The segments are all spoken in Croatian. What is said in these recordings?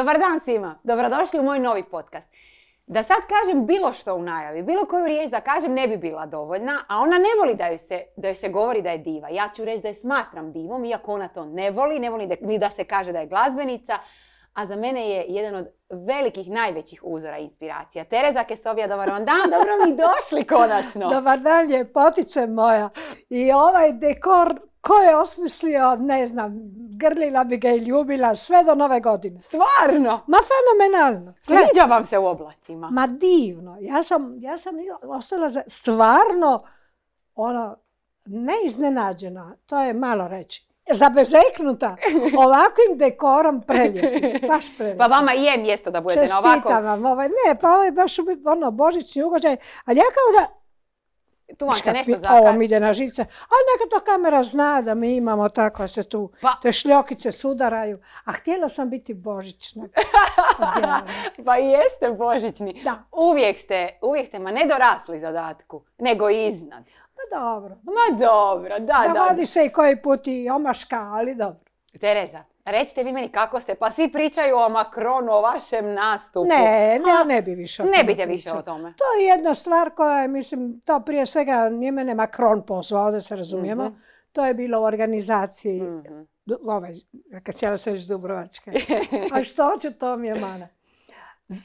Dobar dan svima! Dobrodošli u moj novi podcast. Da sad kažem bilo što u najavi, bilo koju riječ da kažem ne bi bila dovoljna, a ona ne voli da joj se, govori da je diva. Ja ću reći da je smatram divom, iako ona to ne voli, ne voli ni da se kaže da je glazbenica, a za mene je jedan od velikih, najvećih uzora inspiracija. Tereza Kesovija, dobar vam dan, dobro mi došli konačno. Dobar dan, ljepotice moja. I ovaj dekor ko je osmislio, ne znam, grlila bi ga i ljubila sve do nove godine. Stvarno? Ma fenomenalno. Sviđa vam se u oblacima. Ma divno. Ja sam, ja sam ostala stvarno ono, neiznenađena, To je malo reći zabezeknuta ovakvim dekorom prelijepi. Baš prelijepi. Pa vama i je mjesto da budete na ovako. Čestitam vam. Ovaj, ne, pa ovo ovaj je baš ono božićni ugođaj. Ali ja kao da Tumanka, nešto za... Ovo mi ide na živce. neka to kamera zna da mi imamo tako se tu pa- te šljokice sudaraju. A htjela sam biti božićna. pa jeste božićni. Da. Uvijek ste, uvijek ste, ma ne dorasli zadatku, nego iznad. Ma dobro. Ma dobro, da, da. se i koji put i omaška, ali dobro. Tereza, Recite vi meni kako ste, pa svi pričaju o Makronu, o vašem nastupu. Ne, ne, ne bi više o tome Ne bite više o tome. To je jedna stvar koja je, mislim, to prije svega nije mene Macron pozvao, da se razumijemo. Mhm. To je bilo u organizaciji, mm ovaj, kad cijela se već Dubrovačka. A što će to mi je mana?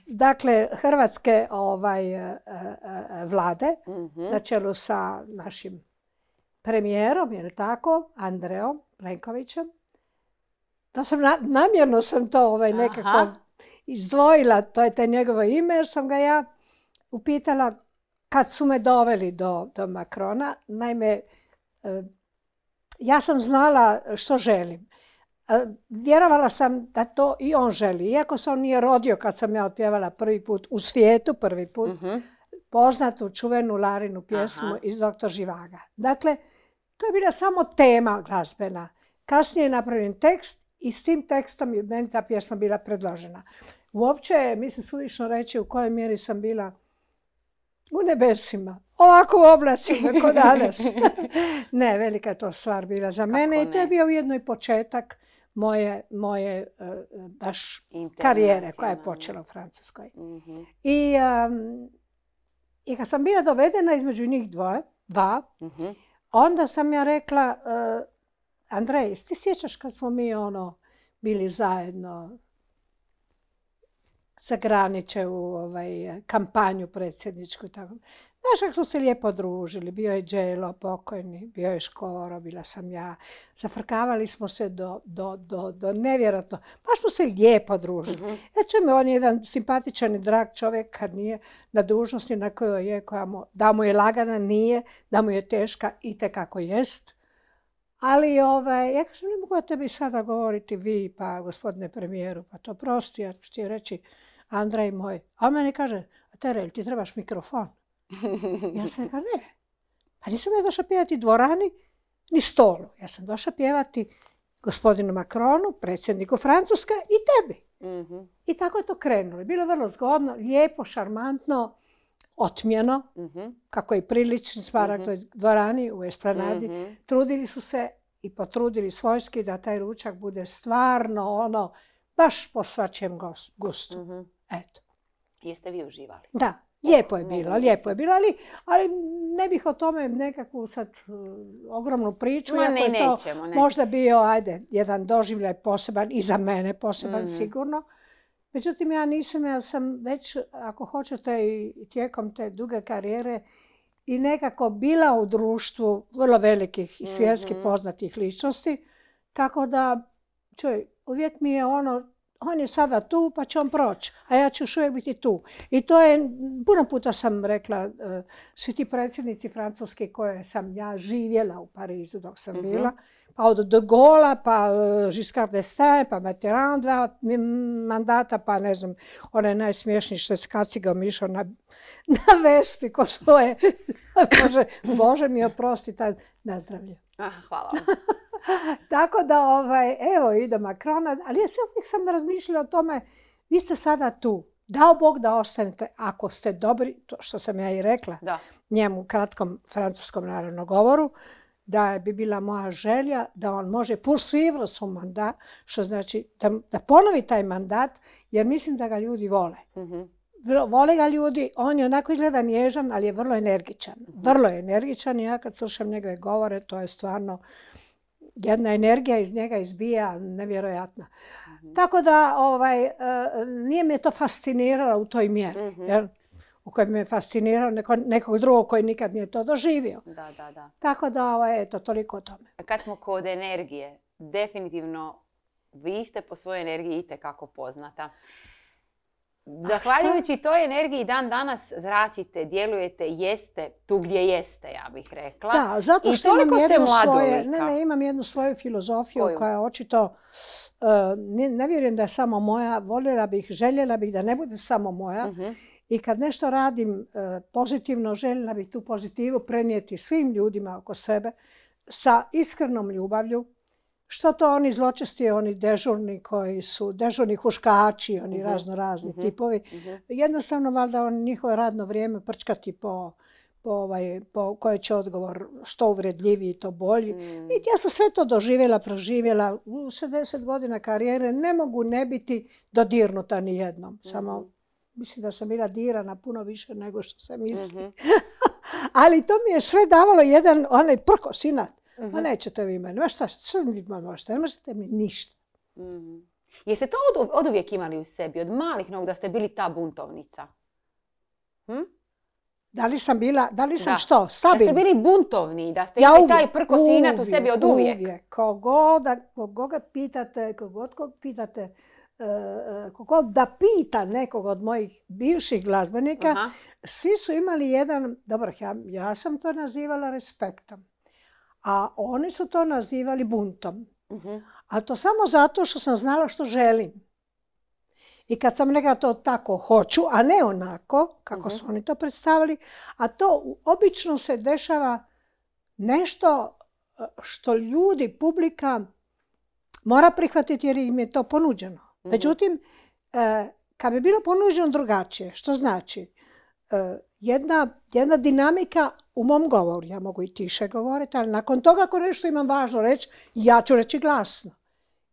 Dakle, Hrvatske ovaj, e, e, e, vlade, mhm. na čelu sa našim premijerom, je li tako, Andreom Plenkovićem, to sam namjerno sam to ovaj nekako Aha. izdvojila, to je taj njegovo ime, jer sam ga ja upitala kad su me doveli do, do Makrona. Naime, e, ja sam znala što želim. E, vjerovala sam da to i on želi. Iako se on nije rodio kad sam ja otpjevala prvi put u svijetu, prvi put, uh poznatu čuvenu Larinu pjesmu iz Doktor Živaga. Dakle, to je bila samo tema glazbena. Kasnije je napravljen tekst i s tim tekstom je meni ta pjesma bila predložena. Uopće mislim, suvišno reći u kojoj mjeri sam bila u nebesima. Ovako u oblacima, danas. ne, velika je to stvar bila za mene. I to je bio ujedno i početak moje, moje e, baš karijere koja je počela u Francuskoj. Mhm. I, kad sam bila dovedena između njih dva, dva mhm. onda sam ja rekla, e, Andrej, ti sjećaš kad smo mi ono bili zajedno za graniče u ovaj, kampanju predsjedničku. Tako. Znaš kako smo se lijepo družili. Bio je Đelo pokojni, bio je Škoro, bila sam ja. Zafrkavali smo se do, do, do, do nevjerojatno. Baš smo se lijepo družili. Uh-huh. on je jedan simpatičan i drag čovjek kad nije na dužnosti na kojoj je, koja mu, da mu je lagana, nije, da mu je teška i kako jest. Ali ovaj, ja kažem, ne mogu ja tebi sada govoriti vi, pa gospodine premijeru, pa to prosti, ja ću ti reći Andrej moj. A on meni kaže, Terelj, ti trebaš mikrofon. Ja sam rekao, ne. Pa nisam ja došla pjevati dvorani, ni stolu. Ja sam došla pjevati gospodinu Macronu, predsjedniku Francuska i tebi. Mhm. I tako je to krenulo. Bilo je vrlo zgodno, lijepo, šarmantno otmjeno, mhm. kako je prilični smarak do mhm. dvorani u Esplanadi. Mhm. Trudili su se i potrudili svojski da taj ručak bude stvarno ono, baš po svačem gustu. Eto. Jeste vi uživali? Da. Lijepo je bilo, lijepo je bilo, ali, ne bih o tome nekakvu sad uh, ogromnu priču. Možda bio, ajde, jedan doživljaj poseban i za mene poseban sigurno. Međutim, ja nisam, ja sam već, ako hoćete, i tijekom te duge karijere i nekako bila u društvu vrlo velikih i svjetski mhm. poznatih ličnosti. Tako da, čuj, uvijek mi je ono, on je sada tu pa će on proći, a ja ću još uvijek biti tu. I to je, puno puta sam rekla, eh, svi ti predsjednici francuski koje sam ja živjela u Parizu dok sam mhm. bila, pa od De Gaulle, pa e, Giscard d'Estaing, pa Mitterrand, dva mandata, pa ne znam, onaj najsmiješniji što je s kacigom išao na, Vespi ko svoje. Bože, Bože mi oprosti, tad nazdravlje. hvala Tako da, ovaj, evo, ide Makrona, ali ja uvijek sam razmišljala o tome, vi ste sada tu, dao Bog da ostanete, ako ste dobri, to što sam ja i rekla da. njemu kratkom francuskom naravno govoru, da bi bila moja želja da on može poursuivre svoj mandat, što znači da, ponovi taj mandat, jer mislim da ga ljudi vole. Mhm. Vole ga ljudi, on je onako izgleda nježan, ali je vrlo energičan. Mhm. Vrlo je energičan i ja kad slušam njegove govore, to je stvarno jedna energija iz njega izbija, nevjerojatna. Mhm. Tako da ovaj, e, nije me to fasciniralo u toj mjeri. Jer u kojem me fascinirao nekog drugog koji nikad nije to doživio. Da, da, da. Tako da, ovo, ovaj, eto, toliko o tome. Kad smo kod energije, definitivno vi ste po svojoj energiji itekako poznata. Zahvaljujući toj energiji dan danas zračite, djelujete, jeste tu gdje jeste, ja bih rekla. Da, zato što imam jednu ne, ne, imam jednu svoju filozofiju koja je očito, eh, ne, vjerujem da je samo moja, voljela bih, željela bih da ne bude samo moja. Mhm. I kad nešto radim e, pozitivno, željela bih tu pozitivu prenijeti svim ljudima oko sebe sa iskrenom ljubavlju. Što to oni zločesti, oni dežurni koji su, dežurni huškači, oni raznorazni mhm. razno razni mhm. tipovi. Mhm. Jednostavno, valjda on njihovo radno vrijeme prčkati po po, ovaj, po koje će odgovor što uvredljiviji, to bolji. Mm. I ja sam sve to doživjela, proživjela. U 60 godina karijere ne mogu ne biti dodirnuta ni jednom. Samo Mislim da sam bila dirana puno više nego što sam misli. Mhm. Ali to mi je sve davalo jedan onaj prko sinat. Ma mhm. nećete vi meni, ma šta, ne možete mi ništa. Mhm. Jeste to od, uvijek imali u sebi, od malih nog da ste bili ta buntovnica? Hm? Da li sam bila, da li sam što, stabilna? Da ste bili buntovni, da ste ja imali uvijek, taj prkosinat u sebi od uvijek. Uvijek, kogoda, kogoga pitate, kogod kog pitate, kogod da pita nekog od mojih bivših glazbenika, svi su imali jedan, dobro, ja, sam to nazivala respektom, a oni su to nazivali buntom. Mhm. A to samo zato što sam znala što želim. I kad sam rekla to tako hoću, a ne onako, kako mhm. su oni to predstavili, a to obično se dešava nešto e, što ljudi, publika, mora prihvatiti jer im je to ponuđeno. Mhm. Međutim, e, kad bi bilo ponuđeno drugačije, što znači e, jedna, dinamika u mom govoru, ja mogu i tiše govoriti, ali nakon toga ako nešto imam važno reći, ja ću reći glasno.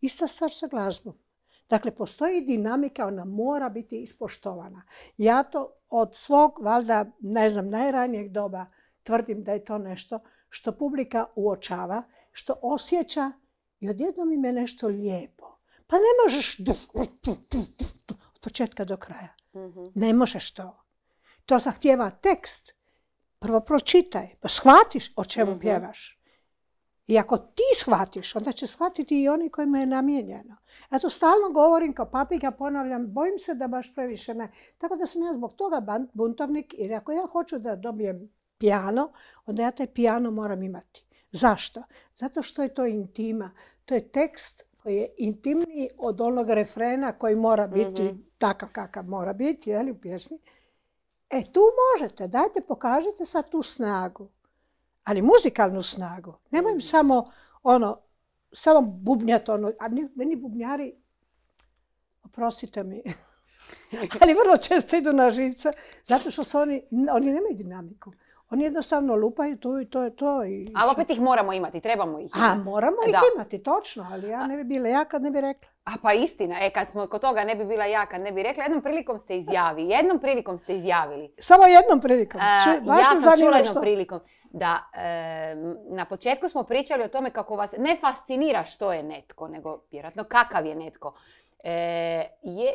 Ista stvar sa glazbom. Dakle, postoji dinamika, ona mora biti ispoštovana. Ja to od svog, valjda, ne znam, najranijeg doba tvrdim da je to nešto što publika uočava, što osjeća i odjednom im je nešto lijepo. Pa ne možeš od početka do kraja. Mhm. Ne možeš to. To zahtjeva tekst. Prvo pročitaj, pa shvatiš o čemu mhm. pjevaš. I ako ti shvatiš, onda će shvatiti i oni kojima je namijenjeno. to stalno govorim kao papiga, ponavljam, bojim se da baš previše ne. Tako da sam ja zbog toga buntovnik, jer ako ja hoću da dobijem pijano, onda ja taj pijano moram imati. Zašto? Zato što je to intima. To je tekst koji je intimniji od onog refrena koji mora biti mhm. takav kakav mora biti je u pjesmi. E tu možete, dajte pokažite sad tu snagu, ali muzikalnu snagu. Nemojim mhm. samo ono, samo bubnjati ono, a meni bubnjari, oprostite mi, ali vrlo često idu na živce, zato što su oni, oni nemaju dinamiku. Oni pa jednostavno lupaju tu i to je to. I... Ali opet ih moramo imati, trebamo ih imati. A, moramo ih imati, točno, ali ja ne bi bila ja kad ne bi rekla. A pa istina, e kad smo kod toga ne bi bila ja kad ne bi rekla, jednom prilikom ste izjavili, jednom prilikom ste izjavili. Samo jednom prilikom, ja sam čula jednom prilikom da na početku smo pričali o tome kako vas ne fascinira što je netko, nego vjerojatno kakav je netko. E,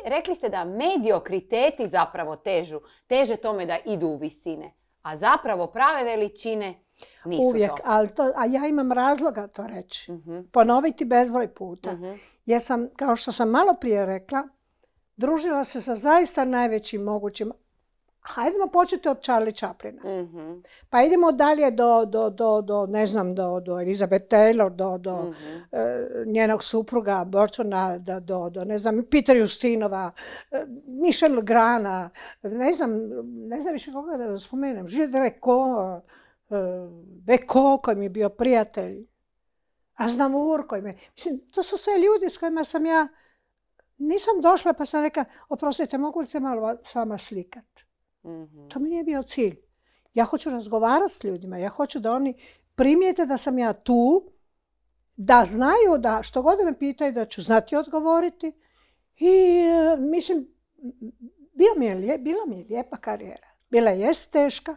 rekli ste da mediokriteti zapravo težu, teže tome da idu u visine a zapravo prave veličine nisu Uvijek, to. a ja imam razloga to reći. Mhm. Ponoviti bezbroj puta. Mhm. Jer sam, kao što sam malo prije rekla, družila se sa zaista najvećim mogućim hajdemo početi od Charlie Chaplina. Mhm. Pa idemo dalje do, do, do, ne znam, do, Elizabeth Taylor, do, mhm. e, njenog supruga Burtona, do, ne znam, Peter Justinova, e, Michel Grana, ne znam, ne znam više koga da spomenem, Gilles Reko, e, Beko koji mi je bio prijatelj, Ur koji mi mislim, to su sve ljudi s kojima sam ja, nisam došla pa sam rekla, oprostite, mogu li se malo s vama slikati? Mhm. To mi nije bio cilj. Ja hoću razgovarati s ljudima, ja hoću da oni primijete da sam ja tu, da znaju da što god me pitaju da ću znati odgovoriti. I e, mislim, bila mi je lijepa karijera. Bila je teška,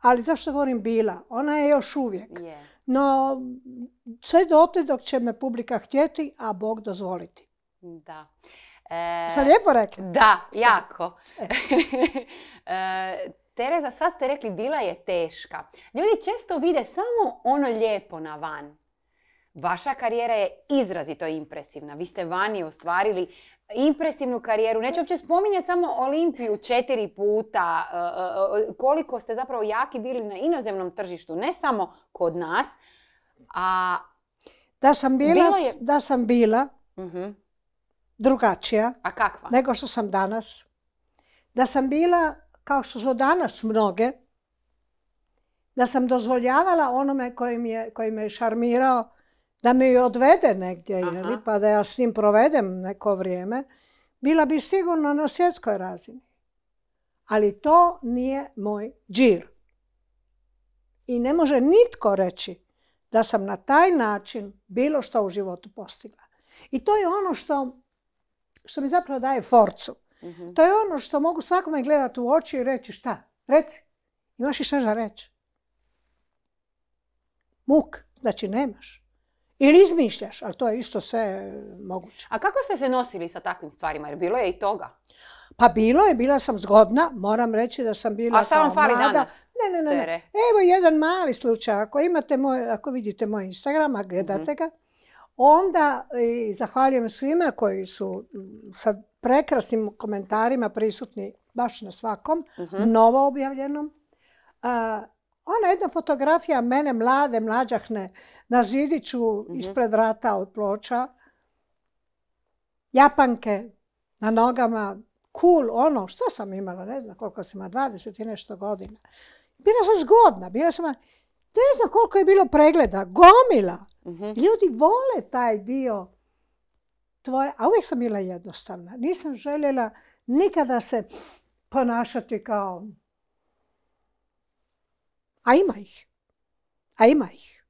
ali zašto govorim bila? Ona je još uvijek. No, sve dotle dok će me publika htjeti, a Bog dozvoliti. Da. E, sam lijepo rekla. Da, jako. E. E, Tereza, sad ste rekli, bila je teška. Ljudi često vide samo ono lijepo na van. Vaša karijera je izrazito impresivna. Vi ste vani ostvarili impresivnu karijeru. Neću uopće spominjati samo Olimpiju četiri puta, koliko ste zapravo jaki bili na inozemnom tržištu, ne samo kod nas. A... Da sam bila, da mhm drugačija nego što sam danas. Da sam bila, kao što su danas mnoge, da sam dozvoljavala onome koji, me je šarmirao da me i odvede negdje, jeli, pa da ja s njim provedem neko vrijeme, bila bi sigurno na svjetskoj razini. Ali to nije moj džir. I ne može nitko reći da sam na taj način bilo što u životu postigla. I to je ono što što mi zapravo daje forcu. Mhm. To je ono što mogu svakome gledati u oči i reći šta? Reci, imaš i šta za reći. Muk, znači nemaš. Ili izmišljaš, ali to je isto sve moguće. A kako ste se nosili sa takvim stvarima? Jer bilo je i toga. Pa bilo je, bila sam zgodna. Moram reći da sam bila A šta vam fali danas? Ne, ne, ne, Evo jedan mali slučaj. Ako, imate ako vidite moj Instagram, a gledate mhm. ga, Onda i e, zahvaljujem svima koji su sa prekrasnim komentarima prisutni baš na svakom, mhm. novo objavljenom. A, ona jedna fotografija mene mlade, mlađahne, na zidiću mhm. ispred vrata od ploča. Japanke na nogama, cool, ono, što sam imala, ne znam koliko sam imala, 20 i nešto godina. Bila sam zgodna, bila sam, ne znam koliko je bilo pregleda, gomila. Mhm. Ljudi vole taj dio tvoje, a uvijek sam bila jednostavna. Nisam željela nikada se ponašati kao... A ima ih. A ima ih.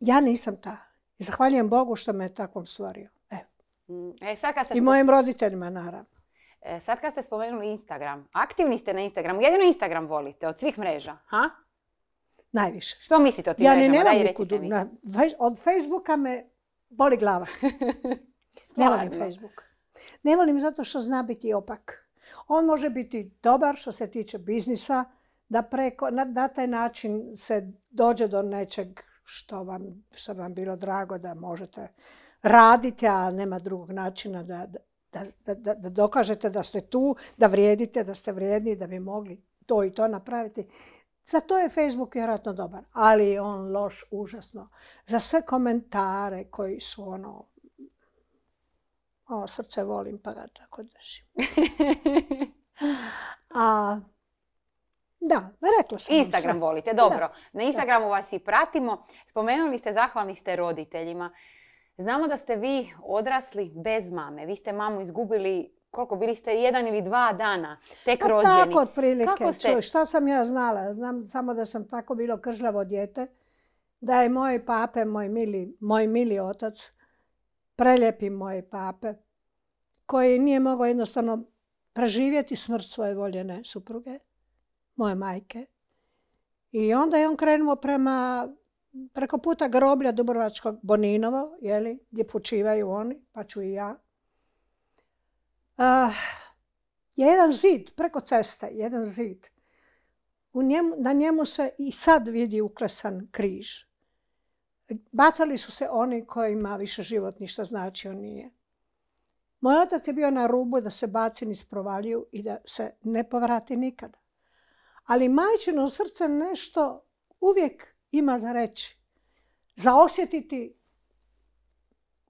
Ja nisam ta. I zahvaljujem Bogu što me je tako stvorio. Evo. Mm, e, sad kad I mojim roditeljima, naravno. E, sad kad ste spomenuli Instagram, aktivni ste na Instagramu, jedino Instagram volite od svih mreža, ha? Najviše. Što mislite o tim ja mrežama? Ja ne nemam od Facebooka me boli glava. ne volim Facebook. Ne volim zato što zna biti opak. On može biti dobar što se tiče biznisa, da preko, na, taj način se dođe do nečeg što vam, vam bilo drago da možete raditi, a nema drugog načina da, da dokažete da ste tu, da vrijedite, da ste vrijedni, da bi mogli to i to napraviti. Za to je Facebook vjerojatno dobar, ali je on loš, užasno. Za sve komentare koji su ono, o, ono, srce volim pa ga tako držim. A, da, rekla sam Instagram volite, dobro. Na Instagramu vas i pratimo. Spomenuli ste, zahvalni ste roditeljima. Znamo da ste vi odrasli bez mame. Vi ste mamu izgubili koliko bili ste jedan ili dva dana tek pa Tako otprilike. šta sam ja znala? Znam samo da sam tako bilo kržljavo dijete. Da je moj pape, moj mili, otac, preljepi moj pape, koji nije mogao jednostavno preživjeti smrt svoje voljene supruge, moje majke. I onda je on krenuo prema, preko puta groblja Dubrovačkog Boninovo, jeli, gdje počivaju oni, pa ću i ja je ah, jedan zid preko ceste, jedan zid. na njemu se i sad vidi uklesan križ. Bacali su se oni kojima više život ništa značio nije. Moj otac je bio na rubu da se baci niz provaliju i da se ne povrati nikada. Ali majčino srce nešto uvijek ima za reći, za osjetiti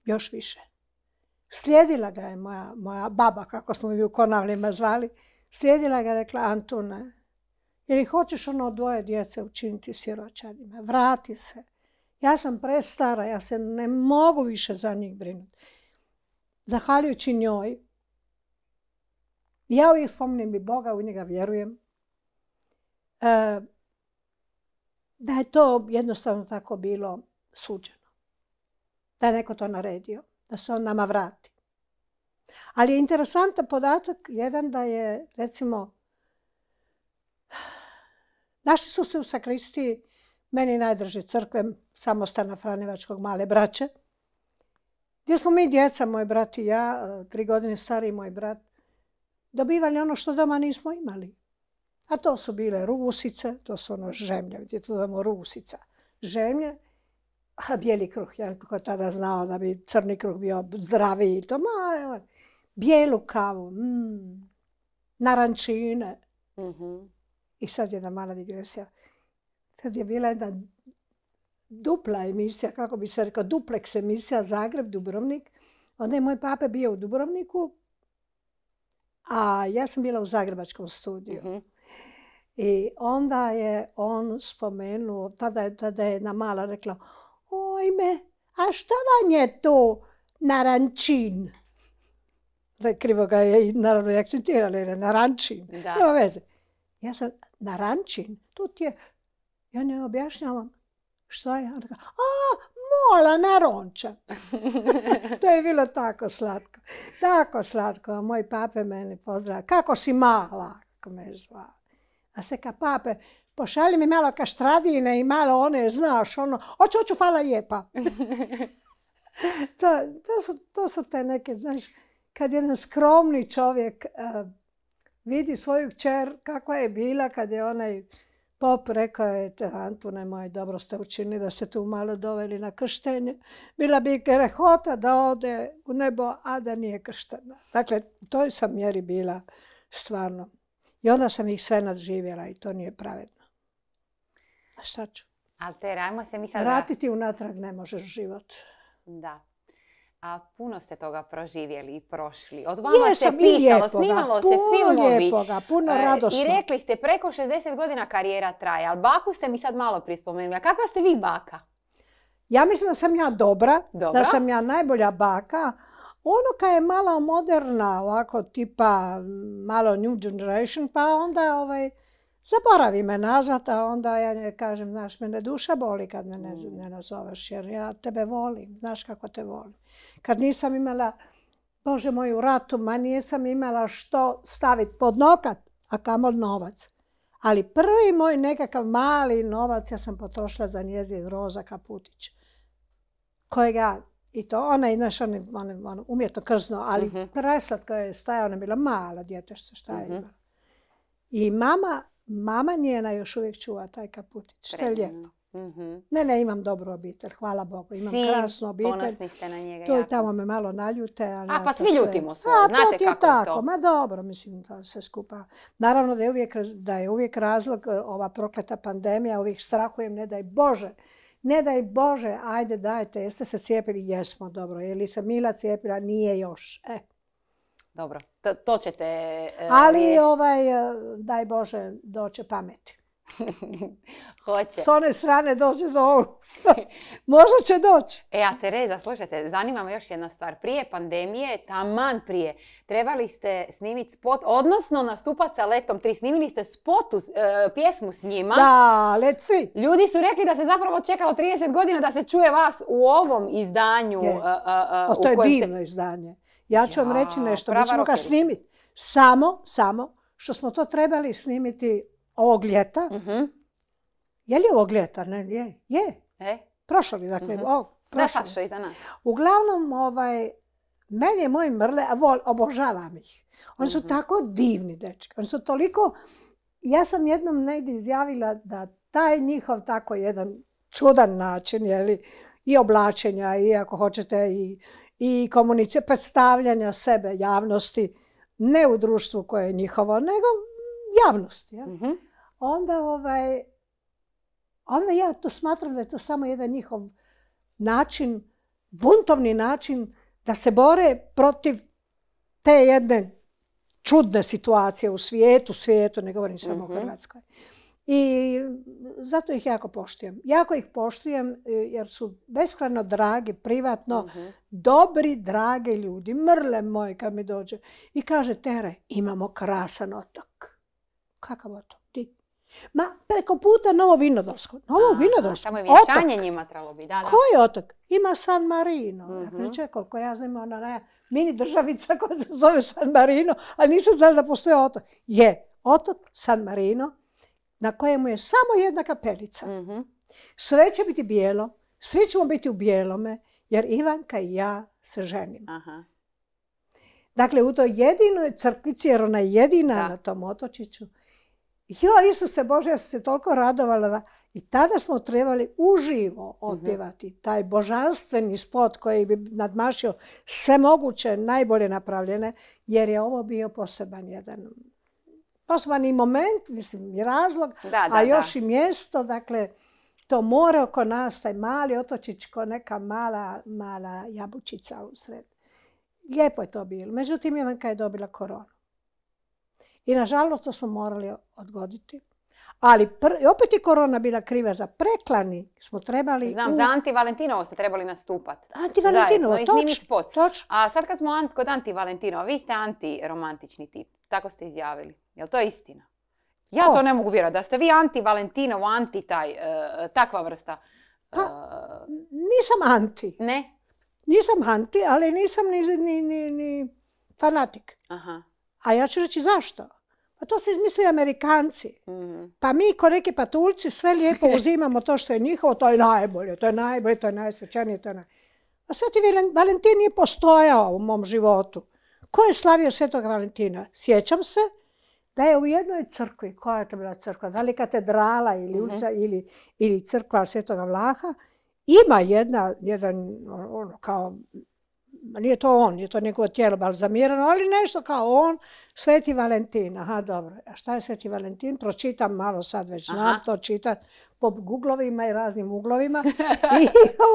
još više. Slijedila ga je moja, moja baba, kako smo ju u konavljima zvali. Slijedila ga je rekla Antuna, jer hoćeš ono dvoje djece učiniti siročadima. Vrati se. Ja sam prestara, ja se ne mogu više za njih brinuti. Zahvaljujući njoj, ja uvijek spominjem i Boga, u njega vjerujem. E, da je to jednostavno tako bilo suđeno. Da je neko to naredio da se on nama vrati. Ali je interesantan podatak jedan da je, recimo, našli su se u Sakristiji, meni najdrže crkve samostana Franevačkog male braće, gdje smo mi djeca, moj brat i ja, tri godine stariji moj brat, dobivali ono što doma nismo imali. A to su bile rusice, to su ono žemlje, gdje to zovemo rusica. Žemlje bijeli kruh, tko tada znao da bi crni kruh bio zdraviji to, ma, bijelu kavu, mm, narančine. Mhm. I sad jedna mala digresija. Tad je bila jedna dupla emisija, kako bi se rekao, dupleks emisija Zagreb, Dubrovnik. Onda je moj pape bio u Dubrovniku, a ja sam bila u Zagrebačkom studiju. Mhm. I onda je on spomenuo, tada je, tada je jedna mala rekla, Ajme, a šta vam je to narančin? Da krivo ga je i naravno i akcentirala, jer je narančin. Da. Nema veze. Ja sam narančin, Tu ti je, ja ne objašnjavam što je. Ona a, mola naronča. to je bilo tako slatko. Tako slatko. A moj pape meni pozdravlja. Kako si mala, kako me zva. A se ka pape, pošalji mi malo kaštradine i malo one, znaš, ono, oću, oću, hvala lijepa. to, to, su, to su te neke, znaš, kad jedan skromni čovjek eh, vidi svoju kćer kakva je bila kad je onaj pop rekao je, Antune moj, dobro ste učinili da ste tu malo doveli na krštenje. Bila bi grehota da ode u nebo, a da nije krštena. Dakle, u toj sam mjeri bila stvarno. I onda sam ih sve nadživjela i to nije pravedno. A pa šta ću? Ali te, rajmo se mi sad... Vratiti unatrag ne možeš život. Da. A puno ste toga proživjeli i prošli. Od se pisalo, snimalo se filmovi. puno e, I rekli ste, preko 60 godina karijera traje. Ali baku ste mi sad malo prispomenuli. A kakva ste vi baka? Ja mislim da sam ja dobra, dobra. da sam ja najbolja baka. Ono kad je malo moderna, ovako tipa malo new generation, pa onda ovaj, zaboravi me nazvat, a onda ja kažem, znaš, mene duša boli kad me mm. ne, nazoveš, jer ja tebe volim, znaš kako te volim. Kad nisam imala, Bože moj, u ratu, ma nisam imala što staviti pod nokat, a kamol novac. Ali prvi moj nekakav mali novac ja sam potrošila za njezin Roza Kaputić, kojega i to ona je, znaš, on, umjetno krzno, ali uh je stajao, ona je bila mala djetešca, šta je mhm. I mama Mama njena još uvijek čuva taj kaputić. Što je lijepo. Mhm. Ne, ne, imam dobru obitelj, hvala Bogu, imam krasnu obitelj. Ste na njega. i tamo me malo naljute. A pa svi ljutimo A, to ti je tako. Ma dobro, mislim da se skupa. Naravno da je, uvijek, da je uvijek razlog e, ova prokleta pandemija, uvijek strahujem, ne daj Bože. Ne daj Bože, ajde dajte, jeste se cijepili? Jesmo, dobro. Je li se Mila cijepila? Nije još. E. Dobro. To, to ćete... riješiti. Ali, ovaj, e, daj Bože, doće pameti. Hoće. S one strane dođe do ovog. Možda će doći. E, a Tereza, slušajte, zanima još jedna stvar. Prije pandemije, taman prije, trebali ste snimiti spot, odnosno nastupat sa Letom 3. Snimili ste spotu, e, pjesmu s njima. Da, Let Ljudi su rekli da se zapravo čekalo 30 godina da se čuje vas u ovom izdanju. E, o, to je divno izdanje. Ja ću vam reći nešto, mi ćemo ga snimiti. Samo, samo što smo to trebali snimiti ovog ljeta. Mhm. Je li ovog ljeta? Ne, je. Je. E. Prošlo li, dakle. Uh-huh. prošlo. nas. Uglavnom, ovaj, meni je moj mrle, a vol, obožavam ih. Oni su mhm. tako divni, dečki. Oni su toliko... Ja sam jednom negdje izjavila da taj njihov tako jedan čudan način, je i oblačenja, i ako hoćete, i i komuniciranje, predstavljanja sebe javnosti, ne u društvu koje je njihovo, nego javnosti. Mhm. Onda, ovaj, onda ja to smatram da je to samo jedan njihov način, buntovni način da se bore protiv te jedne čudne situacije u svijetu, svijetu, ne govorim samo u mhm. Hrvatskoj. I zato ih jako poštujem. Jako ih poštujem e, jer su beskrajno dragi, privatno, mhm. dobri, drage ljudi. Mrle moj kad mi dođe. I kaže, Tere, imamo krasan otok. Kakav otok? Di? Ma, preko puta Novo Vinodolsko. Novo Vinodolsko. Samo je njima trebalo bi. Da, Koji otok? Ima San Marino. Ja mhm. koliko ja znam, ona mini državica koja se zove San Marino, ali nisam znala da postoje otok. Je, otok San Marino na kojemu je samo jedna kapelica. Mhm. Sve će biti bijelo, svi ćemo biti u bijelome, jer Ivanka i ja se ženimo. Dakle, u toj jedinoj crkvici, jer ona je jedina na tom otočiću. Jo, Isuse Bože, ja sam se toliko radovala da i tada smo trebali uživo mhm. odbivati taj božanstveni spot koji bi nadmašio sve moguće najbolje napravljene, jer je ovo bio poseban jedan Osman moment, mislim, i razlog, da, a još i mjesto, dakle, to more oko nas, taj mali otočić ko neka mala, mala jabučica u sred. Lijepo je to bilo. Međutim, ivanka je dobila koronu. I nažalost to smo morali odgoditi. Ali pr opet je korona bila kriva za preklani. Smo trebali... Znam, za Anti-Valentinovo ste trebali nastupati. Anti-Valentinovo, točno. Toč. A sad kad smo kod Anti-Valentinovo, vi ste anti-romantični tip. Tako ste izjavili. Jel to istina? Ja to, ne mogu vjerovati. Da ste vi anti-Valentinovo, anti-taj, e, takva vrsta. E, pa, nisam anti. Ne? Nisam anti, ali nisam ni, fanatik. Aha. A ja ću reći zašto? Pa to su izmislili Amerikanci. Mhm. Pa mi ko neki patuljci sve lijepo uzimamo to što je njihovo, to je najbolje, to je najbolje, to je najsvećanije, to je naj... A Sveti Valentin nije postojao u mom životu. Ko je slavio Svetog Valentina? Sjećam se, je u jednoj crkvi, koja je to bila crkva, da li katedrala ili, mhm. uca, ili, crkva Svetoga Vlaha, ima jedna, jedan, ono, kao, nije to on, je to njegovo tijelo balzamirano, ali nešto kao on, Sveti Valentin. Aha, dobro. A šta je Sveti Valentin? Pročitam malo sad, već znam to čitat po guglovima i raznim uglovima. I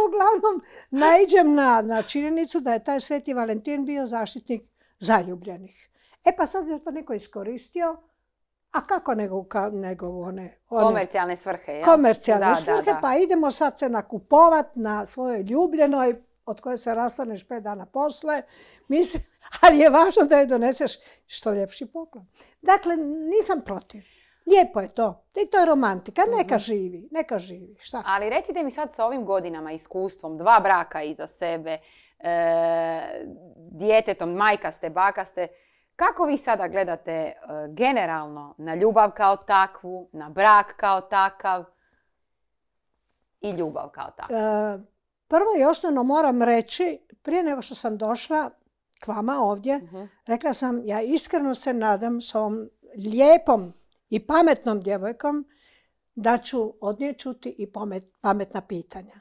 uglavnom naiđem na, na činjenicu da je taj Sveti Valentin bio zaštitnik zaljubljenih. E pa sad je to neko iskoristio, a kako nego, one, Komercijalne svrhe, Komercijalne svrhe, pa idemo sad se nakupovat na svojoj ljubljenoj, od koje se rastaneš pet dana posle, ali je važno da joj doneseš što ljepši poklon. Dakle, nisam protiv. Lijepo je to. I to je romantika. Neka živi, neka živi. Šta? Ali recite mi sad sa ovim godinama, iskustvom, dva braka iza sebe, e, djetetom, majka ste, baka ste, kako vi sada gledate e, generalno na ljubav kao takvu, na brak kao takav i ljubav kao takvu? E, prvo i osnovno moram reći, prije nego što sam došla k vama ovdje, mhm. rekla sam ja iskreno se nadam s ovom lijepom i pametnom djevojkom da ću od nje čuti i pametna pitanja.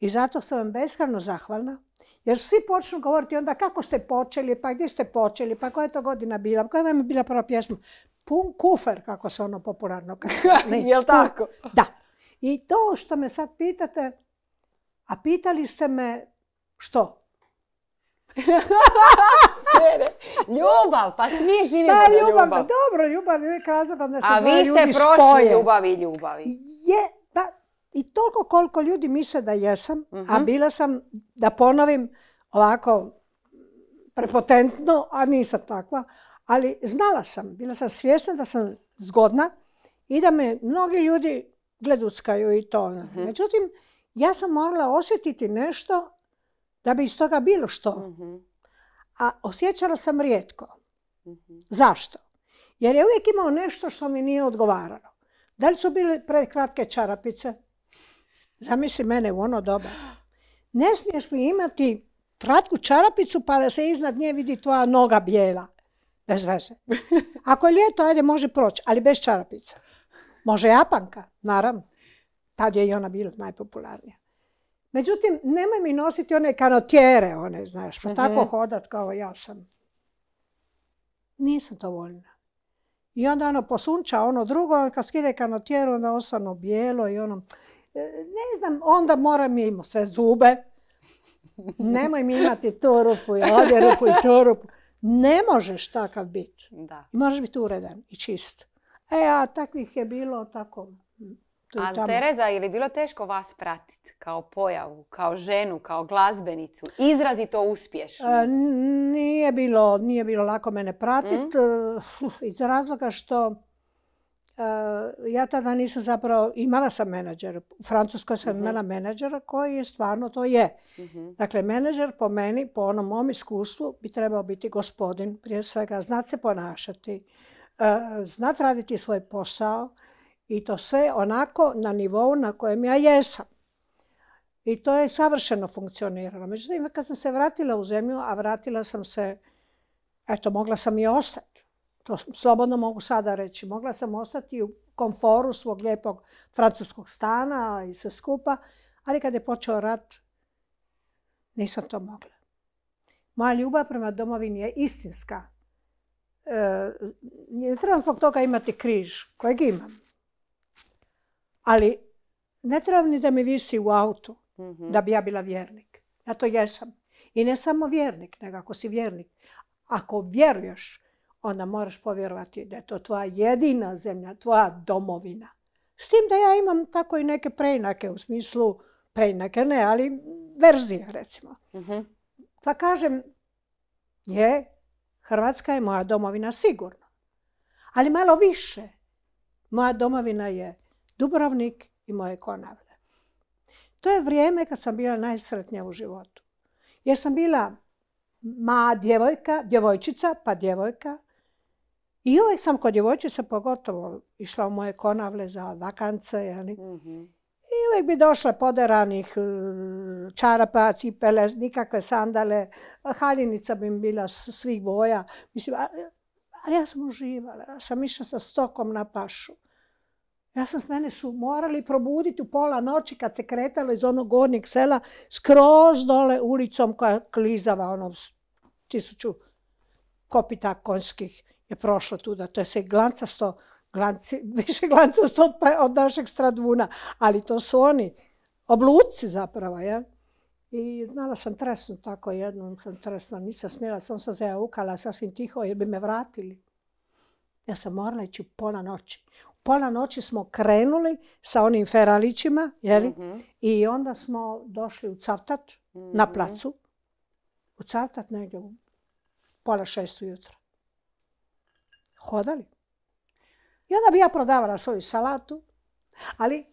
I zato sam vam beskreno zahvalna jer svi počnu govoriti onda kako ste počeli, pa gdje ste počeli, pa koja je to godina bila, koja vam je bila prva pjesma. Pun kufer, kako se ono popularno kaže. Jel tako? Da. I to što me sad pitate, a pitali ste me što? ljubav, pa svi živimo ljubav. ljubav. Dobro, ljubav je uvijek razlog da se A vi ste prošli ljubavi i ljubavi. Je, i toliko koliko ljudi misle da jesam, a mhm. bila sam, da ponovim, ovako prepotentno, a nisam takva, ali znala sam, bila sam svjesna da sam zgodna i da me mnogi ljudi gleduckaju i to. Ono. Mhm. Međutim, ja sam morala osjetiti nešto da bi iz toga bilo što. Mhm. A osjećala sam rijetko. Zašto? Jer je uvijek imao nešto što mi nije odgovaralo. Da li su bile prekratke čarapice? Zamisli mene u ono doba. Ne smiješ mi imati kratku čarapicu pa da se iznad nje vidi tvoja noga bijela. Bez veze. Ako je ljeto, ajde može proći, ali bez čarapica. Može japanka, naravno. Tad je i ona bila najpopularnija. Međutim, nemoj mi nositi one kanotjere, one, znaš, pa tako mhm. hodat kao ja sam. Nisam to voljna. I onda ono posunča ono drugo, kad skine kanotjeru, onda ostano bijelo i ono, E, ne znam, onda moram imati sve zube. Nemoj mi imati tu rupu i ovdje rupu i tu Ne možeš takav biti. Da. biti uredan i čist. E, a takvih je bilo tako. Ali tamo. Tereza, je li bilo teško vas pratiti kao pojavu, kao ženu, kao glazbenicu? Izrazito uspješno. E, nije, bilo, nije bilo lako mene pratiti mhm. e, iz razloga što Eh, ja tada nisam zapravo, imala sam menadžera, u Francuskoj sam mhm. imala menadžera koji je stvarno to je. Mhm. Dakle, menadžer po meni, po onom mom iskustvu, bi trebao biti gospodin prije svega, znat se ponašati, eh, znat raditi svoj posao i to sve onako na nivou na kojem ja jesam. I to je savršeno funkcioniralo. Međutim, kad sam se vratila u zemlju, a vratila sam se, eto, mogla sam i ostati. To slobodno mogu sada reći. Mogla sam ostati u konforu svog lijepog francuskog stana i sve skupa, ali kad je počeo rat, nisam to mogla. Moja ljubav prema domovini je istinska. E, ne trebam zbog toga imati križ, kojeg imam. Ali ne trebam ni da mi visi u autu mhm. da bi ja bila vjernik. Ja to jesam. I ne samo vjernik, nego ako si vjernik. Ako vjeruješ onda moraš povjerovati da je to tvoja jedina zemlja, tvoja domovina. S tim da ja imam tako i neke preinake, u smislu preinake ne, ali verzije recimo. Mhm. Pa kažem, je, Hrvatska je moja domovina sigurno. Ali malo više. Moja domovina je Dubrovnik i moje Konavle. To je vrijeme kad sam bila najsretnija u životu. Jer sam bila ma djevojka, djevojčica, pa djevojka, i uvijek sam kod se pogotovo išla u moje konavle za vakance. Mhm. I uvijek bi došle poderanih e, čarapa, cipele, nikakve sandale. Haljinica bi im bila svih boja. Mislim, a, ja sam uživala. Ja sam išla sa stokom na pašu. Ja sam s mene su morali probuditi u pola noći kad se kretalo iz onog gornjeg sela skroz dole ulicom koja klizava onom tisuću kopita konjskih je prošlo da To je sve glancasto, glanci, više glancasto pa od našeg straduna, Ali to su oni, obluci zapravo, ja? I znala sam tresno tako jednom, sam tresla, nisam smjela, sam se ukala sasvim tiho jer bi me vratili. Ja sam morala ići u pola noći. U pola noći smo krenuli sa onim feralićima, jeli? Mhm. I onda smo došli u Cavtat, na mhm. placu. U Cavtat negdje u pola šest ujutro hodali. I onda bi ja prodavala svoju salatu, ali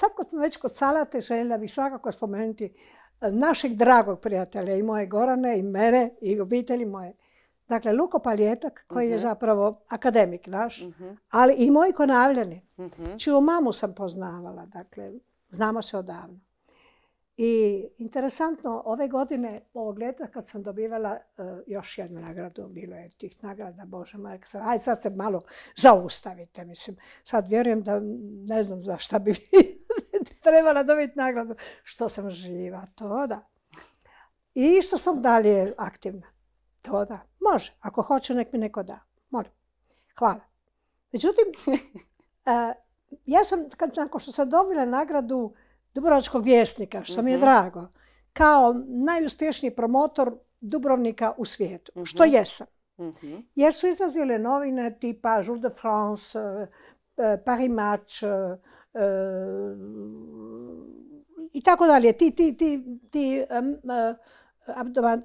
sad kad smo već kod salate, željela bih svakako spomenuti e, našeg dragog prijatelja i moje Gorane i mene i obitelji moje. Dakle, Luko Paljetak, koji je mhm. zapravo akademik naš, mhm. ali i moj konavljani, mhm. čiju mamu sam poznavala. Dakle, znamo se odavno. I interesantno, ove godine, ovog leta, kad sam dobivala e, još jednu nagradu, bilo je tih nagrada, Bože rekao sad, aj sad se malo zaustavite, mislim. Sad vjerujem da ne znam za šta bi trebala dobiti nagradu. Što sam živa, to da. I što sam dalje aktivna. To da, može. Ako hoće, nek mi neko da. Molim. Hvala. Međutim, e, ja sam, kad, nakon što sam dobila nagradu, Dubrovačkog vjesnika, što mi je mhm. drago, kao najuspješniji promotor Dubrovnika u svijetu, mhm. što jesam. Mhm. Jer su izlazile novine tipa Jour de France, eh, eh, Paris Match, eh, i tako dalje, ti, ti, ti, ti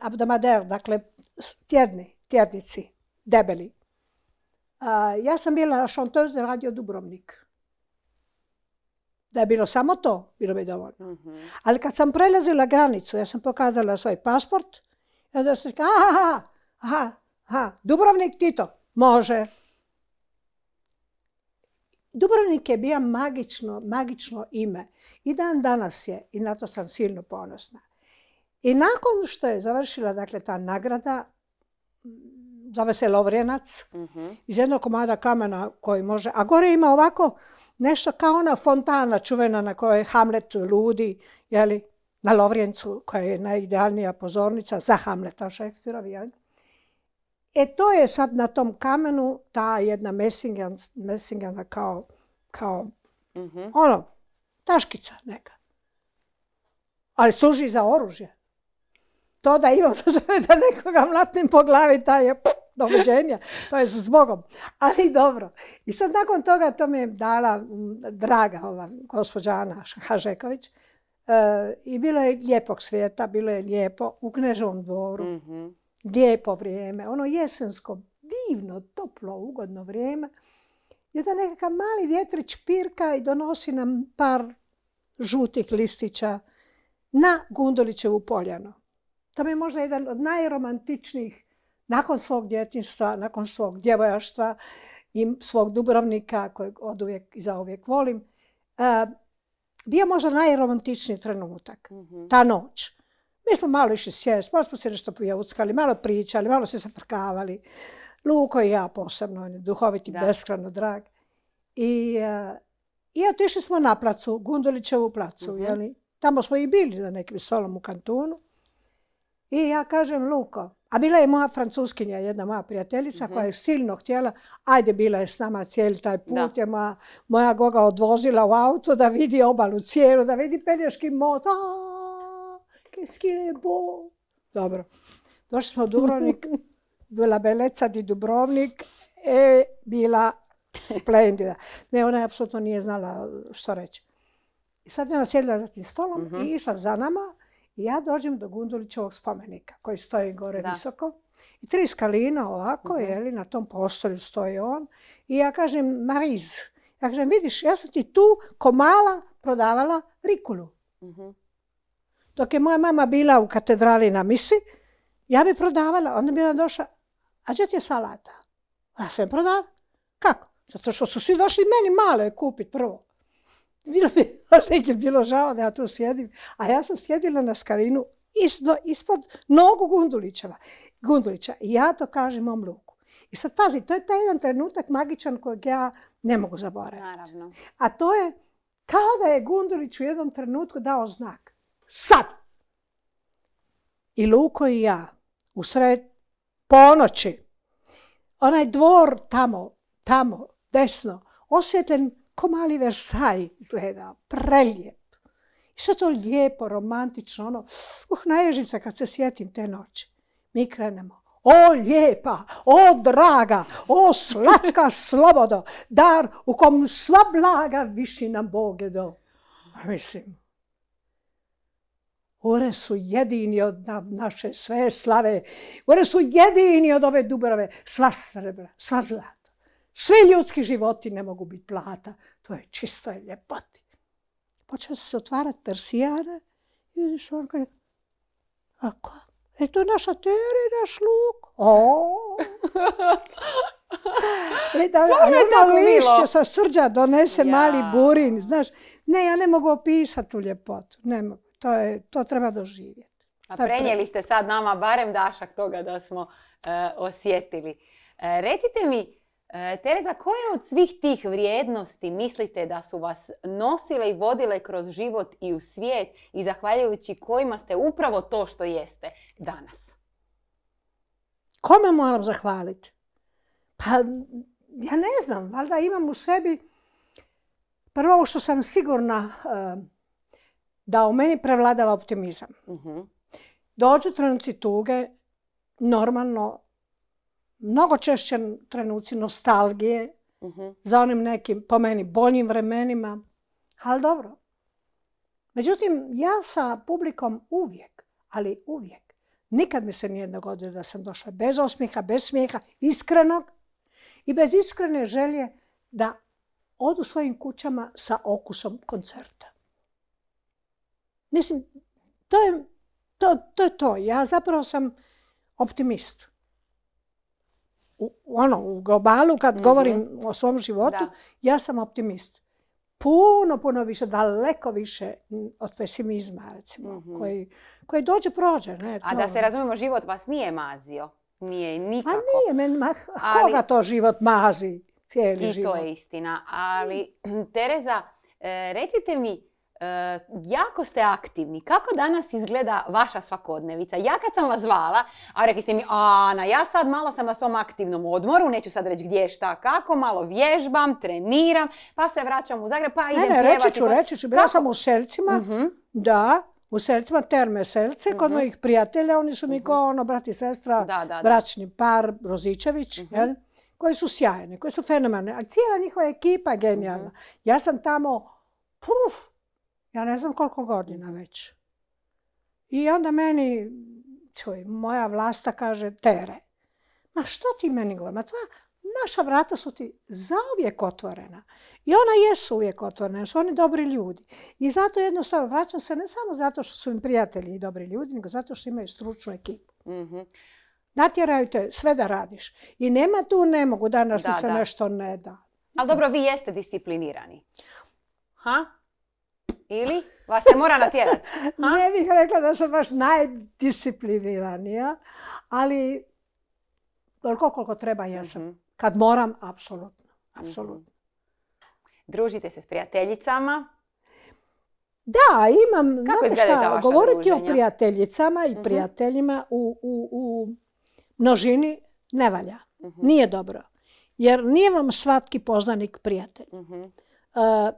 abdomader, dakle tjedni, tjednici, debeli. ja sam bila chanteuse de Radio Dubrovnik. Da je bilo samo to, bilo bi dovoljno. Mhm. Ali kad sam prelazila granicu, ja sam pokazala svoj pasport, ja da sam rekao, aha, aha, aha, Dubrovnik Tito, može. Dubrovnik je bio magično, magično ime. I dan danas je, i na to sam silno ponosna. I nakon što je završila dakle, ta nagrada, zove se Lovrenac, mhm. iz jednog komada kamena koji može, a gore ima ovako, Nešto kao ona fontana čuvena na kojoj Hamlet ludi, jeli, na Lovrijencu, koja je najidealnija pozornica za Hamleta Šekspirovi. E to je sad na tom kamenu ta jedna mesingana, Messingana kao, kao mhm. ono, taškica neka. Ali služi za oružje. To da imam za da nekoga mlatnim po glavi, taj je doviđenja, to je s Ali dobro. I sad nakon toga to mi je dala draga ova gospođa Ana Hažeković. Eh, I bilo je lijepog svijeta, bilo je lijepo u Knežovom dvoru. Mhm. Lijepo vrijeme, ono jesensko, divno, toplo, ugodno vrijeme. da nekakav mali vjetrić pirka i donosi nam par žutih listića na Gundulićevu poljanu. To mi je možda jedan od najromantičnijih nakon svog djetinjstva, nakon svog djevojaštva i svog Dubrovnika, kojeg od uvijek i uvijek volim, bio možda najromantičniji trenutak, mhm. ta noć. Mi smo malo išli sjest, malo smo se nešto pojeuckali, malo pričali, malo se zafrkavali. Luko i ja posebno, on je duhoviti, beskrano drag. I, otišli smo na placu, Gundulićevu placu. Mhm. Tamo smo i bili na nekim solom u kantunu. I ja kažem, Luko, a bila je moja francuskinja, jedna moja prijateljica mhm. koja je silno htjela, ajde bila je s nama cijeli taj put, moja, goga odvozila u auto da vidi obalu cijelu, da vidi Pelješki most. Dobro. Došli smo u Dubrovnik, bila Beleca di Dubrovnik, e, bila splendida. Ne, ona je apsolutno nije znala što reći. I sad je ona sjedila za tim stolom i mhm. išla za nama i ja dođem do Gundulićevog spomenika koji stoji gore visoko. I tri skalina ovako, mhm. je huh na tom postolju stoji on. I ja kažem, Mariz, ja kažem, vidiš, ja sam ti tu ko mala prodavala rikulu. Mhm. Dok je moja mama bila u katedrali na misi, ja bi prodavala, onda bi ona došla, a gdje ti je salata? Ja sam je prodala. Kako? Zato što su svi došli meni malo je kupiti prvo bilo mi je bilo žao da ja tu sjedim, a ja sam sjedila na skavinu ispod nogu Gundulićeva. Gundulića. I ja to kažem mom Luku. I sad pazi, to je taj jedan trenutak magičan kojeg ja ne mogu zaboraviti. Naravno. A to je kao da je Gundulić u jednom trenutku dao znak. Sad! I Luko i ja, u sred ponoći, onaj dvor tamo, tamo, desno, osvjetljen ko mali Versaj izgleda, prelijep. I sve to lijepo, romantično, ono, uh, naježim se kad se sjetim te noći. Mi krenemo, o lijepa, o draga, o slatka slobodo, dar u kom sva blaga viši nam Boge do. Mislim, ure su jedini od naše sve slave, ure su jedini od ove Dubrave, sva srebra, sva zlata. Svi ljudski životi ne mogu biti plata. To je čisto je ljepoti. Počeo se otvarati persijane. i su on a ko? E to je naša tera naš luk. O! E da, lišće sa srđa donese mali burin. Znaš, ne, ja ne mogu opisati tu ljepotu. Ne mogu. To, je, to treba doživjeti. A prenijeli ste sad nama barem dašak toga da smo e, osjetili. E, recite mi, E, Tereza, koje od svih tih vrijednosti mislite da su vas nosile i vodile kroz život i u svijet i zahvaljujući kojima ste upravo to što jeste danas? Kome moram zahvaliti? Pa ja ne znam, valjda imam u sebi prvo što sam sigurna e, da u meni prevladava optimizam. Mhm. Dođu trenuci tuge, normalno mnogo češće trenuci nostalgije mhm. za onim nekim, po meni, boljim vremenima. Ali dobro. Međutim, ja sa publikom uvijek, ali uvijek, nikad mi se nije dogodilo da sam došla bez osmiha, bez smijeha, iskrenog i bez iskrene želje da odu svojim kućama sa okusom koncerta. Mislim, to je to. to, je to. Ja zapravo sam optimist u, ono, u globalu, kad mhm. govorim o svom životu, ja sam optimist. Puno, puno više, daleko više od pesimizma, recimo, mhm. koji, dođe, prođe. A da se ono. razumemo, život vas nije mazio? Nije nikako. A nije, men, koga to život mazi cijeli život? I to je istina. Ali, Tereza, e, recite mi, E, jako ste aktivni. Kako danas izgleda vaša svakodnevica? Ja kad sam vas zvala, a rekli ste mi, Ana, ja sad malo sam na svom aktivnom odmoru, neću sad reći gdje, šta, kako, malo vježbam, treniram, pa se vraćam u Zagreb, pa idem ne, ne, reći ću, pa reći ću, bila sam u Selcima, mhm. da, u Selcima, terme Selce, kod mhm. mojih prijatelja, oni su mi mhm. kao ono, brat i sestra, da, bračni par, Rozičević, jel? koji su sjajni, koji su fenomenalni, a cijela njihova ekipa je genijalna. Ja sam tamo, puf, ja ne znam koliko godina već. I onda meni, čuj, moja vlasta kaže, tere, ma što ti meni govori? Ma naša vrata su ti zauvijek otvorena. I ona jesu uvijek otvorena, su oni dobri ljudi. I zato jednostavno vraćam se ne samo zato što su im prijatelji i dobri ljudi, nego zato što imaju stručnu ekipu. Mhm. Natjeraju te sve da radiš. I nema tu, ne mogu danas da, mi se nešto ne da. Ali dobro, vi jeste disciplinirani. Ha? Ili vas se mora natjerati? ne bih rekla da sam baš najdiscipliniranija, ali koliko koliko treba jesam. sam. Mhm. Kad moram, apsolutno. Mhm. apsolutno. Družite se s prijateljicama? Da, imam. Kako znate govoriti o prijateljicama i mhm. prijateljima u, u množini ne valja. Nije dobro. Jer nije vam svatki poznanik prijatelj.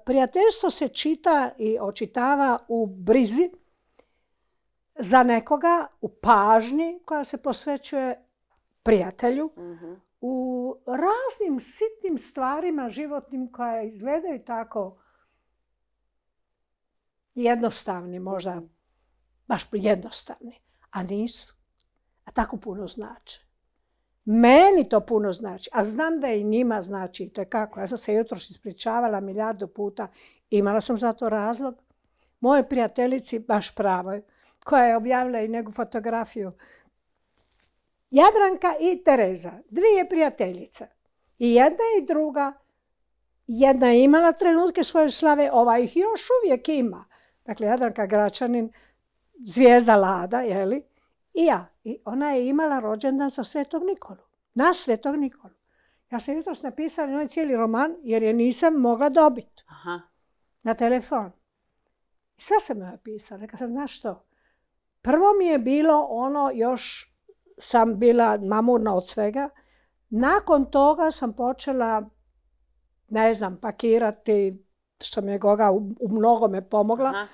Prijateljstvo se čita i očitava u brizi za nekoga, u pažnji koja se posvećuje prijatelju, mhm. u raznim sitnim stvarima životnim koje izgledaju tako jednostavni, možda mhm. baš jednostavni, a nisu. A tako puno znače. Meni to puno znači, a znam da i njima znači i kako. Ja sam se jutros ispričavala milijardu puta, imala sam za to razlog. Moje prijateljici, baš pravoj, koja je objavila i negu fotografiju, Jadranka i Tereza, dvije prijateljice. I jedna i druga. Jedna je imala trenutke svoje slave, ova ih još uvijek ima. Dakle, Jadranka Gračanin, zvijezda Lada, jeli? I ja, i ona je imala rođendan za svetog Nikolu. Na svetog Nikolu. Ja sam jutros napisala onaj cijeli roman jer je nisam mogla dobiti. Na telefon. I sad sam joj napisala. Rekla sam, znaš što? Prvo mi je bilo ono, još sam bila mamurna od svega. Nakon toga sam počela, ne znam, pakirati, što mi je Goga u, u mnogome pomogla. Aha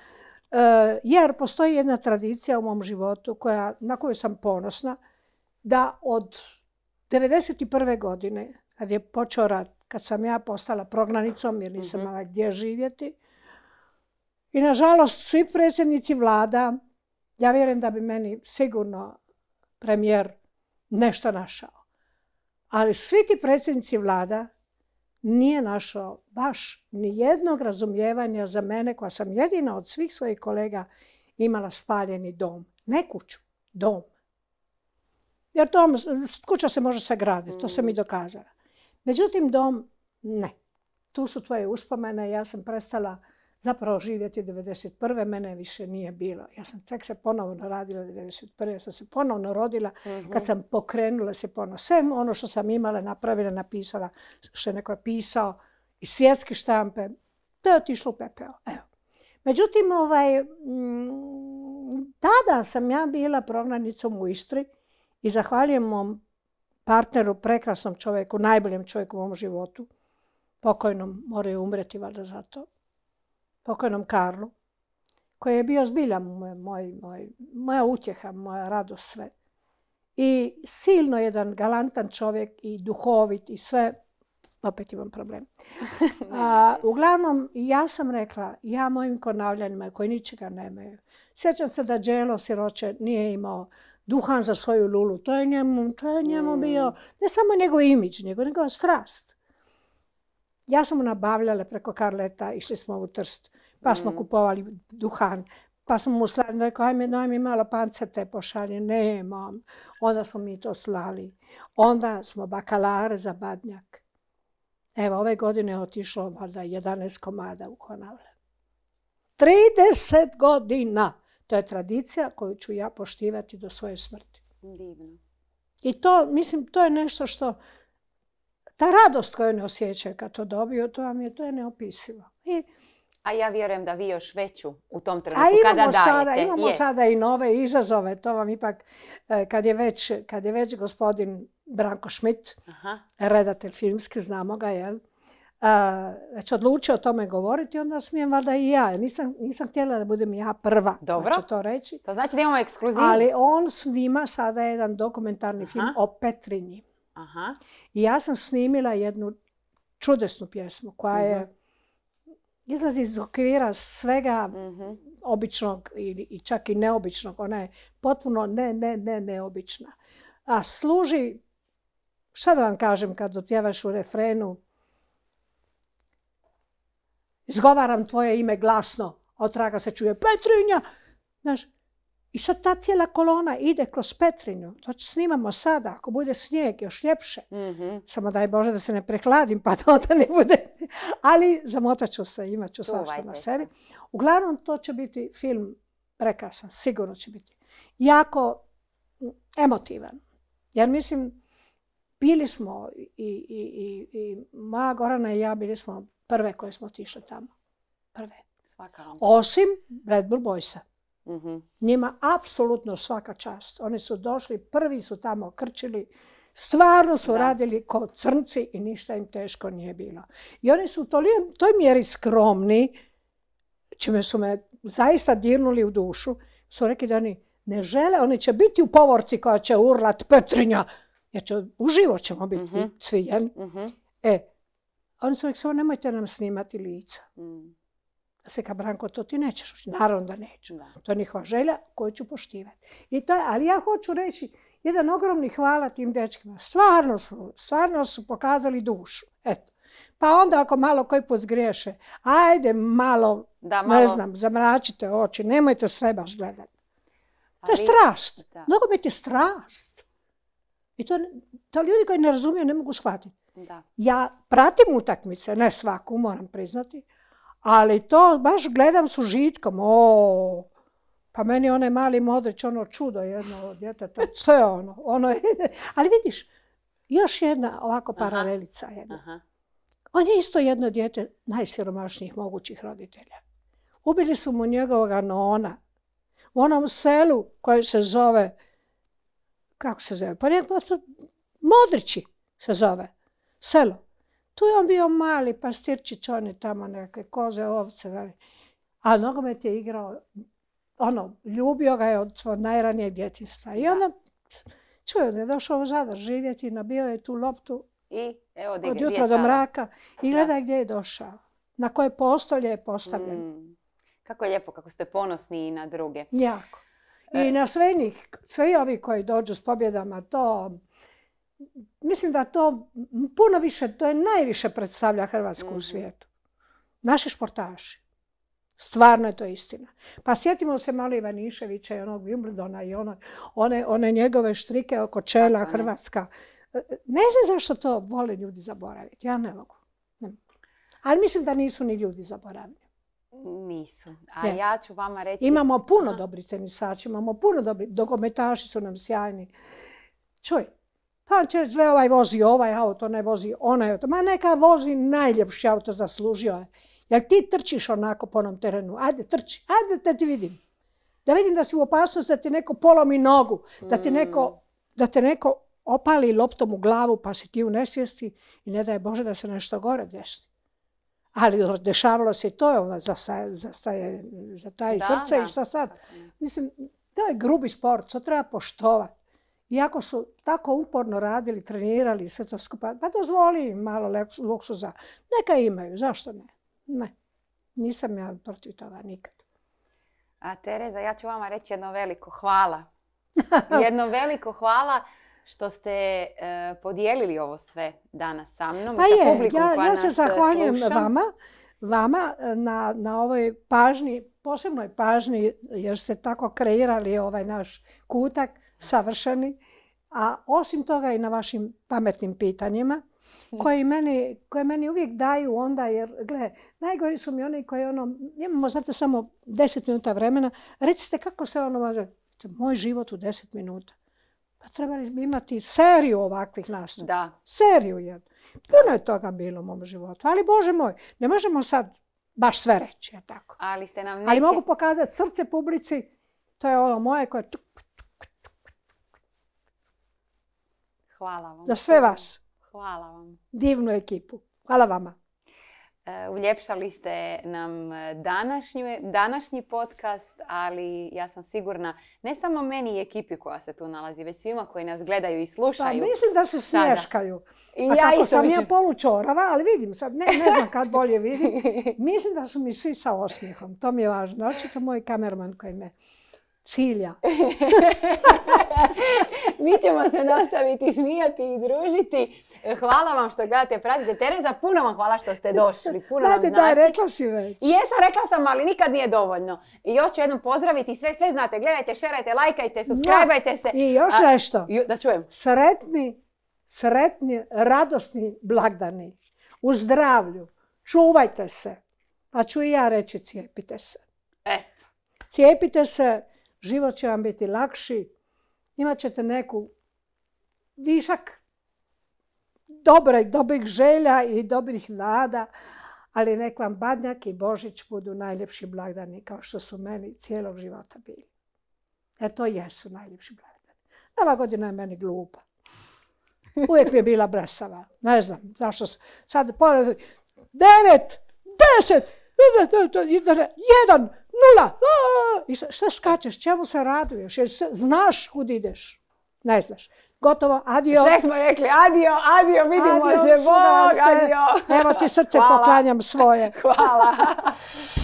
E, jer postoji jedna tradicija u mom životu koja, na koju sam ponosna, da od 1991. godine, kad je počeo rat, kad sam ja postala prognanicom jer nisam imala mhm. gdje živjeti, i nažalost svi predsjednici vlada, ja vjerujem da bi meni sigurno premijer nešto našao, ali svi ti predsjednici vlada nije našao baš ni jednog razumijevanja za mene koja sam jedina od svih svojih kolega imala spaljeni dom. Ne kuću, dom. Jer dom, kuća se može sagraditi, to sam i mm. dokazala. Međutim, dom ne. Tu su tvoje uspomene, ja sam prestala zapravo živjeti 1991. Mene više nije bilo. Ja sam tek se ponovno radila 1991. Ja sam se ponovno rodila kad mhm. sam pokrenula se ponovno. Sve ono što sam imala, napravila, napisala, što je neko pisao i svjetske štampe, to je otišlo u pepeo. Evo. Međutim, ovaj, mm, tada sam ja bila prognanicom u Istri i zahvaljujem mom partneru, prekrasnom čovjeku, najboljem čovjeku u mom životu, pokojnom, moraju umreti valjda za to, pokojnom Karlu, koji je bio zbilja moj, moja utjeha, moja radost, sve. I silno jedan galantan čovjek i duhovit i sve. Opet imam problem. uglavnom, ja sam rekla, ja mojim konavljanima koji ničega nemaju. Sjećam se da dželo Siroče nije imao duhan za svoju lulu. To je njemu, to je njemu mm. bio ne samo njegov imidž, nego njegov strast. Ja sam nabavljala preko Karleta, išli smo u Trst, pa smo mm. kupovali duhan. Pa smo mu slali, rekao, ajme, mala malo pancete pošalje, nemam. Onda smo mi to slali. Onda smo bakalare za badnjak. Evo, ove godine je otišlo valjda 11 komada u Konavle. 30 godina! To je tradicija koju ću ja poštivati do svoje smrti. Divno. I to, mislim, to je nešto što ta radost koju ne osjećaju kad to dobiju, to vam je, to je neopisivo. I, a ja vjerujem da vi još veću u tom trenutku kada dajete. Sada, imamo sada i nove izazove. To vam ipak, e, kad je već, kad je već gospodin Branko Šmit, Aha. redatelj filmski, znamo ga, jel? već odlučio o tome govoriti, onda smijem valjda i ja. Nisam, nisam htjela da budem ja prva Dobro. to reći. To znači da imamo ekskluziv. Ali on snima sada jedan dokumentarni film o Petrinji. Aha. I ja sam snimila jednu čudesnu pjesmu koja je mhm. izlazi iz okvira svega mhm. običnog i čak i neobičnog. Ona je potpuno ne, ne, ne, neobična. A služi, šta da vam kažem kad otpjevaš u refrenu, izgovaram tvoje ime glasno, otraga se čuje Petrinja, znaš, i sad ta cijela kolona ide kroz Petrinju. To snimamo sada, ako bude snijeg, još ljepše. Mhm. Samo daj Bože da se ne prehladim, pa da onda ne bude. Ali zamotat ću se, imat ću svašta na sebi. Uglavnom, to će biti film prekrasan, sigurno će biti. Jako emotivan. Jer mislim, bili smo i, i, moja Gorana i ja bili smo prve koje smo otišle tamo. Prve. Osim Red Bull Boysa. Mhm. Njima apsolutno svaka čast. Oni su došli, prvi su tamo krčili, stvarno su radili kao crnci i ništa im teško nije bilo. I oni su u toj mjeri skromni, čime su me zaista dirnuli u dušu, su rekli da oni ne žele, oni će biti u povorci koja će urlat Petrinja, jer će, uživo ćemo biti mm E, oni su rekli, samo nemojte nam snimati lica. Mm. Seka Branko, to ti nećeš Naravno da neću. To je njihova želja koju ću poštivati. ali ja hoću reći jedan ogromni hvala tim dečkima. Stvarno su, stvarno su pokazali dušu. Eto. Pa onda ako malo koji put zgriješe, ajde malo, ne znam, zamračite oči, nemojte sve baš gledati. To je strast. Nogomet je strast. I to, ljudi koji ne razumiju ne mogu shvatiti. Ja pratim utakmice, ne svaku, moram priznati, ali to baš gledam s užitkom. O, pa meni onaj mali modrić, ono čudo jedno od djeteta. To je ono. ono Ali vidiš, još jedna ovako paralelica jedna. On je isto jedno dijete najsiromašnijih mogućih roditelja. Ubili su mu njegovog nona u onom selu koje se zove, kako se zove, pa nekako Modrići se zove, selo. Tu je on bio mali pastirčić, on tamo neke koze, ovce. ali A nogomet je igrao, ono, ljubio ga je od svog najranijeg djetinstva. I onda čuje da je došao u Zadar živjeti, nabio je tu loptu od jutra do mraka i gleda gdje je došao. Na koje postolje je postavljen. Mm. Kako je lijepo, kako ste ponosni i na druge. Jako. I e. na sve njih, svi ovi koji dođu s pobjedama, to mislim da to puno više, to je najviše predstavlja Hrvatsku u mhm. svijetu. Naši športaši. Stvarno je to istina. Pa sjetimo se malo Ivaniševića i onog Wimbledona i one, njegove štrike oko čela Hrvatska. E, ne znam zašto to vole ljudi zaboraviti. Ja ne mogu. Ali mislim da nisu ni ljudi zaboravili. Nisu. A ja ću vama reći... Imamo puno dobrih tenisača, imamo puno dobrih... Dokometaši su nam sjajni. Čuj, pa će ovaj vozi ovaj auto, ne vozi onaj auto. Ma neka vozi najljepši auto, zaslužio je. Jer ti trčiš onako po onom terenu. Ajde, trči. Ajde, da ti vidim. Da vidim da si u opasnosti, da ti neko polomi nogu. Da ti neko, mm. da te neko opali loptom u glavu pa si ti u nesvijesti i ne daj Bože da se nešto gore desi. Ali dešavalo se i to je ono za, taj srce i šta sad. Mislim, to je grubi sport, to treba poštovati. Iako su tako uporno radili, trenirali sve to skupa, pa dozvoli im malo luksuza. Neka imaju, zašto ne? Ne, nisam ja protiv toga nikad. A Tereza, ja ću vama reći jedno veliko hvala. Jedno veliko hvala što ste e, podijelili ovo sve danas sa mnom. Pa je, ja, se e, zahvaljujem vama, vama e, na, na ovoj pažnji, posebnoj pažnji jer ste tako kreirali ovaj naš kutak savršeni, a osim toga i na vašim pametnim pitanjima koje meni, koje uvijek daju onda, jer gle, najgori su mi oni koji ono, imamo, znate, samo deset minuta vremena, recite kako se ono može, moj život u deset minuta. Pa trebali bi imati seriju ovakvih nastupa. Da. Seriju jednu. Puno je toga bilo u mom životu, ali Bože moj, ne možemo sad baš sve reći, tako. Ali, ste nam ali mogu pokazati srce publici, to je ono moje koje Hvala vam. Za sve vas. Hvala vam. Divnu ekipu. Hvala vama. Eh, uljepšali ste nam eh, današnji podcast, ali ja sam sigurna, ne samo meni i ekipi koja se tu nalazi, već svima koji nas gledaju i slušaju. Pa mislim da se smješkaju. I pa ja sam mislim... ja polučorava, ali vidim sad, ne, znam kad bolje vidim, mislim da su mi svi sa osmijehom. To mi je važno. Očito moj kamerman koji me cilja. Mi ćemo se nastaviti smijati i družiti. Hvala vam što gledate, pratite. Tereza, puno vam hvala što ste došli. Puno znate, vam znači. rekla si već. jesam, rekla sam, ali nikad nije dovoljno. I još ću jednom pozdraviti sve, sve znate. Gledajte, šerajte, lajkajte, subscribeajte se. I još nešto. Da čujem. Sretni, sretni, radosni blagdani. U zdravlju. Čuvajte se. A pa ću i ja reći cijepite se. E. Cijepite se život će vam biti lakši, imat ćete neku višak dobrih, dobrih želja i dobrih nada, ali nek vam Badnjak i Božić budu najljepši blagdani kao što su meni cijelog života bili. E to jesu najljepši blagdani. Nova godina je meni glupa. Uvijek mi je bila bresava. Ne znam zašto sad porazi. Devet, deset, jedan, nula, i šta skačeš, čemu se raduješ, znaš kud ideš. Ne znaš. Gotovo, adio. Sve smo rekli adio, adio, vidimo se, Bog, adio. Evo ti srce poklanjam svoje. Hvala.